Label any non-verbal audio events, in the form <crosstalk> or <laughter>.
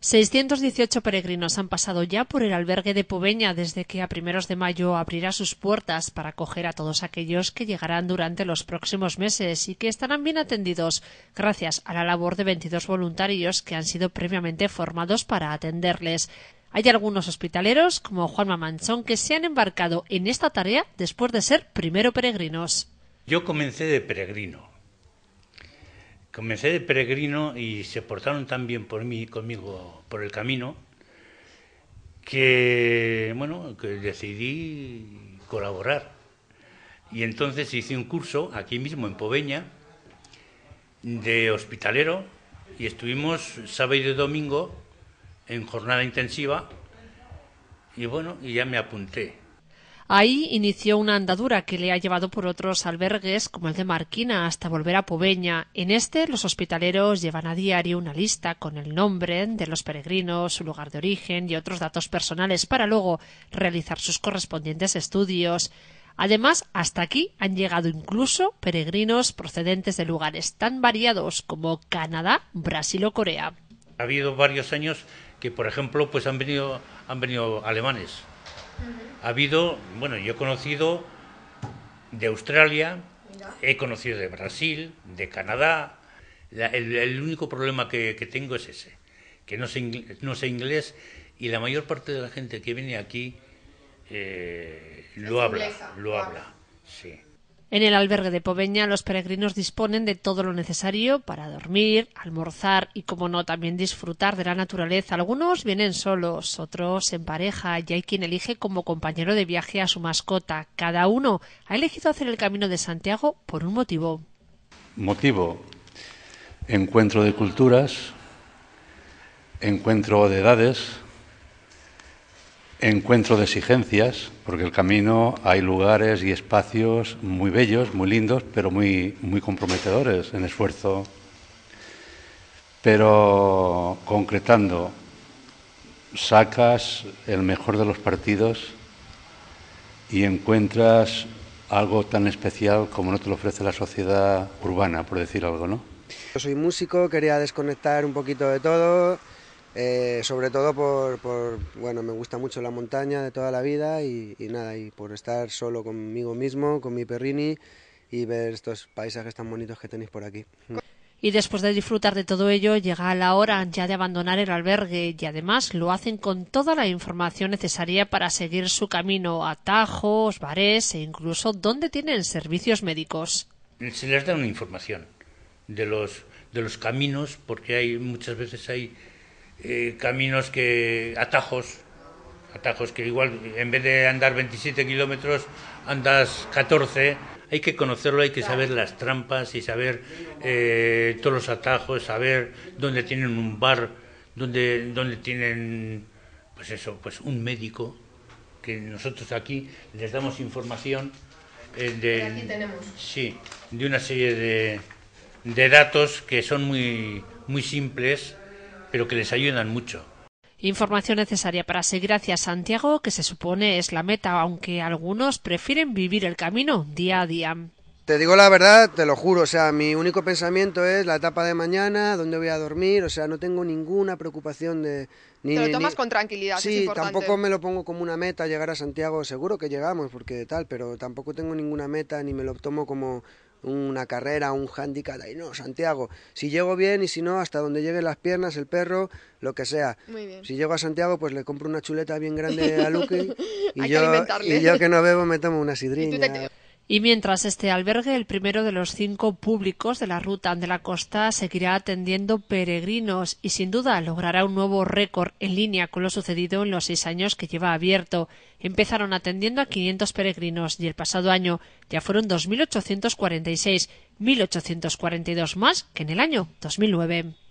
618 peregrinos han pasado ya por el albergue de Poveña desde que a primeros de mayo abrirá sus puertas para acoger a todos aquellos que llegarán durante los próximos meses y que estarán bien atendidos gracias a la labor de 22 voluntarios que han sido previamente formados para atenderles. Hay algunos hospitaleros, como Juanma Mamanchón que se han embarcado en esta tarea después de ser primero peregrinos. Yo comencé de peregrino Comencé de peregrino y se portaron tan bien por mí, conmigo por el camino que, bueno, que decidí colaborar. Y entonces hice un curso aquí mismo en Pobeña de hospitalero y estuvimos sábado y domingo en jornada intensiva y bueno, y ya me apunté. Ahí inició una andadura que le ha llevado por otros albergues como el de Marquina hasta volver a Pobeña. En este los hospitaleros llevan a diario una lista con el nombre de los peregrinos, su lugar de origen y otros datos personales para luego realizar sus correspondientes estudios. Además, hasta aquí han llegado incluso peregrinos procedentes de lugares tan variados como Canadá, Brasil o Corea. Ha habido varios años que, por ejemplo, pues han venido alemanes, ha habido, bueno, yo he conocido de Australia, he conocido de Brasil, de Canadá. el, único problema que, tengo es ese, que no sé, inglés, y la mayor parte de la gente que viene aquí eh, lo habla, lo habla, sí. En el albergue de Poveña los peregrinos disponen de todo lo necesario para dormir, almorzar y, como no, también disfrutar de la naturaleza. Algunos vienen solos, otros en pareja y hay quien elige como compañero de viaje a su mascota. Cada uno ha elegido hacer el Camino de Santiago por un motivo. Motivo. Encuentro de culturas, encuentro de edades, encuentro de exigencias, porque el camino hay lugares y espacios muy bellos, muy lindos, pero muy, muy comprometedores en esfuerzo. Pero concretando, sacas el mejor de los partidos y encuentras algo tan especial como no te lo ofrece la sociedad urbana, por decir algo, ¿no? Yo soy músico, quería desconectar un poquito de todo eh, sobre todo por, bueno, me gusta mucho la montaña de toda la vida y, nada, y por estar solo conmigo mismo, con mi perrini y ver estos paisajes tan bonitos que tenéis por aquí. Y después de disfrutar de todo ello, llega la hora ya de abandonar el albergue y además lo hacen con toda la información necesaria para seguir su camino, atajos, bares e incluso dónde tienen servicios médicos. Se les da una información de los, de los caminos porque hay muchas veces hay eh, caminos que, atajos, atajos que igual en vez de andar 27 kilómetros andas 14. Hay que conocerlo, hay que saber las trampas y saber eh, todos los atajos, saber dónde tienen un bar, dónde, dónde tienen, pues eso, pues un médico, que nosotros aquí les damos información eh, de, Sí, de una serie de, de datos que son muy, muy simples pero que les ayudan mucho. Información necesaria para seguir hacia Santiago, que se supone es la meta, aunque algunos prefieren vivir el camino día a día. Te digo la verdad, te lo juro, o sea, mi único pensamiento es la etapa de mañana, dónde voy a dormir, o sea, no tengo ninguna preocupación de... te lo tomas con tranquilidad. Sí, tampoco me lo pongo como una meta llegar a Santiago, seguro que llegamos, porque tal, pero tampoco tengo ninguna meta ni me lo tomo como una carrera, un handicap y no, Santiago, si llego bien y si no, hasta donde lleguen las piernas, el perro, lo que sea. Si llego a Santiago, pues le compro una chuleta bien grande a Luque <laughs> y, yo, y yo que no bebo me tomo una <laughs> sidrina y mientras este albergue, el primero de los cinco públicos de la ruta de la costa, seguirá atendiendo peregrinos y sin duda logrará un nuevo récord en línea con lo sucedido en los seis años que lleva abierto. Empezaron atendiendo a 500 peregrinos y el pasado año ya fueron 2.846, 1.842 más que en el año 2009.